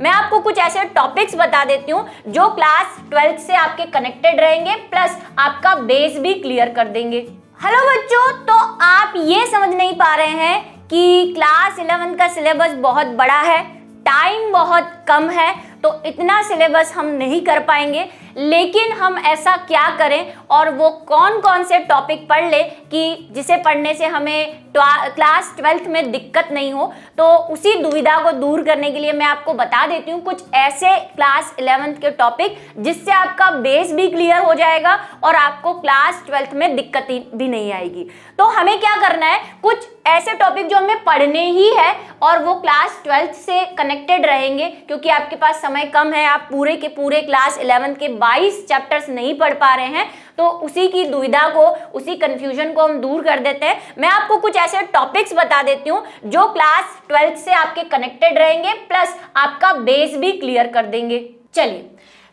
मैं आपको कुछ ऐसे टॉपिक्स बता देती हूँ जो क्लास ट्वेल्थ से आपके कनेक्टेड रहेंगे प्लस आपका बेस भी क्लियर कर देंगे हेलो बच्चों तो आप ये समझ नहीं पा रहे हैं कि क्लास इलेवन का सिलेबस बहुत बड़ा है टाइम बहुत कम है तो इतना सिलेबस हम नहीं कर पाएंगे लेकिन हम ऐसा क्या करें और वो कौन कौन से टॉपिक पढ़ ले कि जिसे पढ़ने से हमें क्लास ट्वेल्थ में दिक्कत नहीं हो तो उसी दुविधा को दूर करने के लिए मैं आपको बता देती हूँ कुछ ऐसे क्लास इलेवेंथ के टॉपिक जिससे आपका बेस भी क्लियर हो जाएगा और आपको क्लास ट्वेल्थ में दिक्कत भी नहीं आएगी तो हमें क्या करना है कुछ ऐसे टॉपिक जो हमें पढ़ने ही है और वो क्लास ट्वेल्थ से कनेक्टेड रहेंगे क्योंकि आपके पास समय कम है आप पूरे के पूरे क्लास इलेवंथ के 22 चैप्टर्स नहीं पढ़ पा रहे हैं तो उसी की दुविधा को उसी कंफ्यूजन को हम दूर कर देते हैं मैं आपको कुछ ऐसे टॉपिक्स बता देती हूँ जो क्लास ट्वेल्थ से आपके कनेक्टेड रहेंगे प्लस आपका बेस भी क्लियर कर देंगे चलिए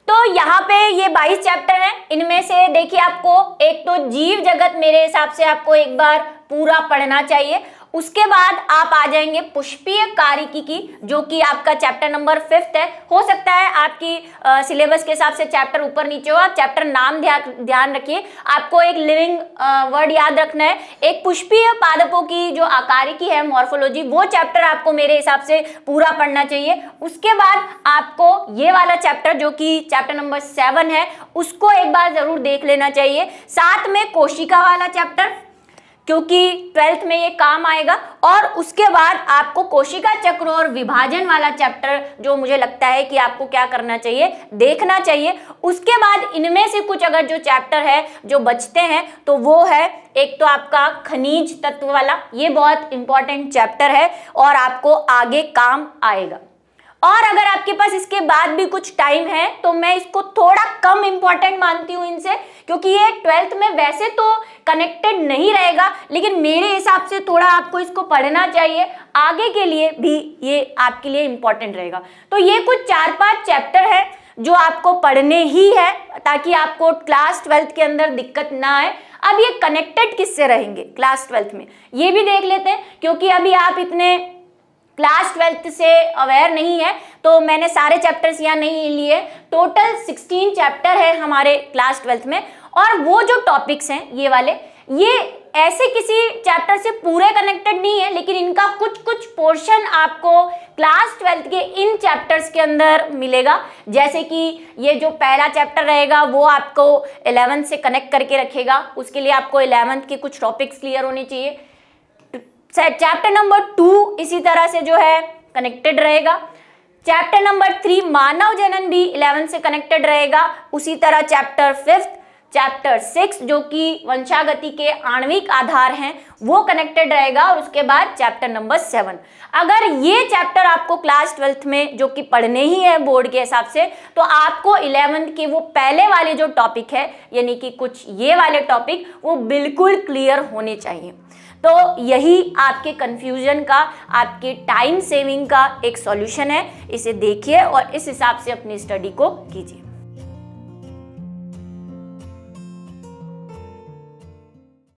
तो यहाँ पे ये 22 चैप्टर हैं इनमें से देखिए आपको एक तो जीव जगत मेरे हिसाब से आपको एक बार पूरा पढ़ना चाहिए उसके बाद आप आ जाएंगे पुष्पीय कारिकी की जो कि आपका चैप्टर नंबर फिफ्थ है हो सकता है आपकी सिलेबस के हिसाब से चैप्टर ऊपर नीचे हो आप चैप्टर नाम ध्यान रखिए आपको एक लिविंग वर्ड याद रखना है एक पुष्पीय पादपों की जो आकारिकी है मॉर्फोलॉजी वो चैप्टर आपको मेरे हिसाब से पूरा पढ़ना चाहिए उसके बाद आपको ये वाला चैप्टर जो कि चैप्टर नंबर सेवन है उसको एक बार जरूर देख लेना चाहिए साथ में कोशिका वाला चैप्टर क्योंकि ट्वेल्थ में ये काम आएगा और उसके बाद आपको कोशिका चक्र और विभाजन वाला चैप्टर जो मुझे लगता है कि आपको क्या करना चाहिए देखना चाहिए उसके बाद इनमें से कुछ अगर जो चैप्टर है जो बचते हैं तो वो है एक तो आपका खनिज तत्व वाला ये बहुत इंपॉर्टेंट चैप्टर है और आपको आगे काम आएगा और अगर आपके पास इसके बाद भी कुछ टाइम है तो मैं इसको थोड़ा कम इंपॉर्टेंट मानती हूँ इनसे क्योंकि ये ट्वेल्थ में वैसे तो कनेक्टेड नहीं रहेगा लेकिन मेरे हिसाब से थोड़ा आपको इसको पढ़ना चाहिए आगे के लिए भी ये आपके लिए इंपॉर्टेंट रहेगा तो ये कुछ चार पांच चैप्टर है जो आपको पढ़ने ही है ताकि आपको क्लास ट्वेल्थ के अंदर दिक्कत ना आए अब ये कनेक्टेड किससे रहेंगे क्लास ट्वेल्थ में ये भी देख लेते हैं क्योंकि अभी आप इतने क्लास ट्वेल्थ से अवेयर नहीं है तो मैंने सारे चैप्टर्स यहाँ नहीं लिए टोटल सिक्सटीन चैप्टर है हमारे क्लास ट्वेल्थ में और वो जो टॉपिक्स हैं ये वाले ये ऐसे किसी चैप्टर से पूरे कनेक्टेड नहीं है लेकिन इनका कुछ कुछ पोर्शन आपको क्लास ट्वेल्थ के इन चैप्टर्स के अंदर मिलेगा जैसे कि ये जो पहला चैप्टर रहेगा वो आपको एलेवंथ से कनेक्ट करके रखेगा उसके लिए आपको एलेवंथ के कुछ टॉपिक्स क्लियर होने चाहिए चैप्टर नंबर टू इसी तरह से जो है कनेक्टेड रहेगा चैप्टर नंबर थ्री मानव जनन भी इलेवन से कनेक्टेड रहेगा उसी तरह चैप्टर फिफ्थ चैप्टर सिक्स जो कि वंशागति के आणविक आधार हैं वो कनेक्टेड रहेगा और उसके बाद चैप्टर नंबर सेवन अगर ये चैप्टर आपको क्लास ट्वेल्थ में जो कि पढ़ने ही है बोर्ड के हिसाब से तो आपको इलेवेंथ के वो पहले वाले जो टॉपिक है यानी कि कुछ ये वाले टॉपिक वो बिल्कुल क्लियर होने चाहिए तो यही आपके कन्फ्यूजन का आपके टाइम सेविंग का एक सॉल्यूशन है इसे देखिए और इस हिसाब से अपनी स्टडी को कीजिए